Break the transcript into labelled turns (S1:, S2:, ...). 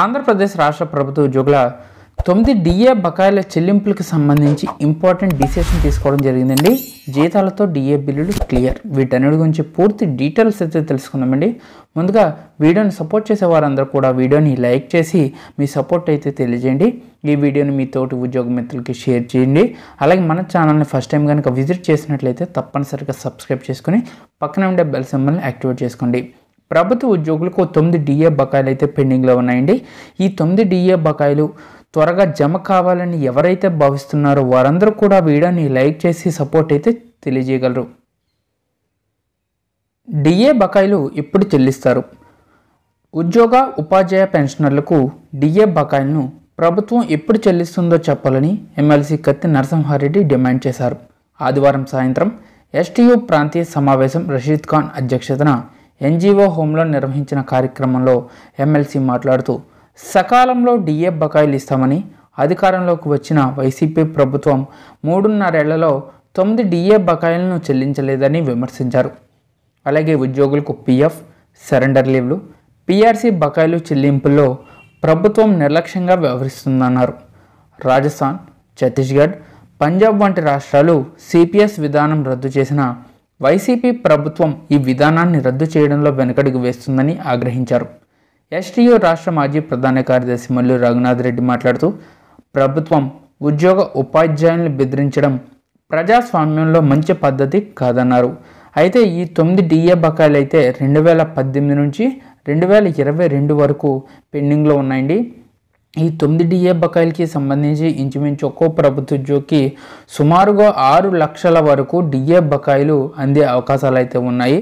S1: ఆంధ్రప్రదేశ్ రాష్ట్ర ప్రభుత్వ ఉద్యోగుల తొమ్మిది డిఏ బకాయిల చెల్లింపులకు సంబంధించి ఇంపార్టెంట్ డిసిషన్ తీసుకోవడం జరిగిందండి జీతాలతో డిఏ బిల్లులు క్లియర్ వీటన్నిటి గురించి పూర్తి డీటెయిల్స్ అయితే తెలుసుకుందామండి ముందుగా వీడియోని సపోర్ట్ చేసే వారందరూ కూడా వీడియోని లైక్ చేసి మీ సపోర్ట్ అయితే తెలియజేయండి ఈ వీడియోని మీ తోటి ఉద్యోగ మిత్రులకి షేర్ చేయండి అలాగే మన ఛానల్ని ఫస్ట్ టైం కనుక విజిట్ చేసినట్లయితే తప్పనిసరిగా సబ్స్క్రైబ్ చేసుకుని పక్కన ఉండే బెల్ సింబల్ని యాక్టివేట్ చేసుకోండి ప్రభుత్వ ఉద్యోగులకు తొమ్మిది డిఏ బకాయిలు అయితే పెండింగ్లో ఉన్నాయండి ఈ తొమ్మిది డిఏ బకాయిలు త్వరగా జమ కావాలని ఎవరైతే భావిస్తున్నారో వారందరూ కూడా వీడియోని లైక్ చేసి సపోర్ట్ అయితే తెలియజేయగలరు డిఏ బకాయిలు ఎప్పుడు చెల్లిస్తారు ఉద్యోగ ఉపాధ్యాయ పెన్షనర్లకు డిఏ బకాయిలను ప్రభుత్వం ఎప్పుడు చెల్లిస్తుందో చెప్పాలని ఎమ్మెల్సీ కత్తి నరసింహారెడ్డి డిమాండ్ చేశారు ఆదివారం సాయంత్రం ఎస్టీయూ ప్రాంతీయ సమావేశం రషీద్ ఖాన్ అధ్యక్షతన ఎన్జిఓ హోంలో నిర్వహించిన కార్యక్రమంలో ఎమ్మెల్సీ మాట్లాడుతూ సకాలంలో డిఏ బకాయిలు ఇస్తామని అధికారంలోకి వచ్చిన వైసీపీ ప్రభుత్వం మూడున్నరేళ్లలో తొమ్మిది డిఏ బకాయిలను చెల్లించలేదని విమర్శించారు అలాగే ఉద్యోగులకు పిఎఫ్ సరెండర్ లీవ్లు పీఆర్సీ బకాయిలు చెల్లింపుల్లో ప్రభుత్వం నిర్లక్ష్యంగా వ్యవహరిస్తుందన్నారు రాజస్థాన్ ఛత్తీస్గఢ్ పంజాబ్ వంటి రాష్ట్రాలు సిపిఎస్ విధానం రద్దు చేసిన వైసీపీ ప్రభుత్వం ఈ విధానాన్ని రద్దు చేయడంలో వెనకడుగు వేస్తుందని ఆగ్రహించారు ఎస్టీయూ రాష్ట్ర మాజీ ప్రధాన కార్యదర్శి మల్లు రఘునాథ్ రెడ్డి మాట్లాడుతూ ప్రభుత్వం ఉద్యోగ ఉపాధ్యాయులను బెదిరించడం ప్రజాస్వామ్యంలో మంచి పద్ధతి కాదన్నారు అయితే ఈ తొమ్మిది డిఏ బకాయిలు అయితే రెండు వేల పద్దెనిమిది నుంచి రెండు వేల ఇరవై రెండు వరకు పెండింగ్లో ఉన్నాయండి ఈ తొమ్మిది డిఏ బకాయిలకి సంబంధించి ఇంచుమించు ఒక్కో ప్రభుత్వ ఉద్యోగికి సుమారుగా ఆరు లక్షల వరకు డిఏ బకాయిలు అందే అవకాశాలు అయితే ఉన్నాయి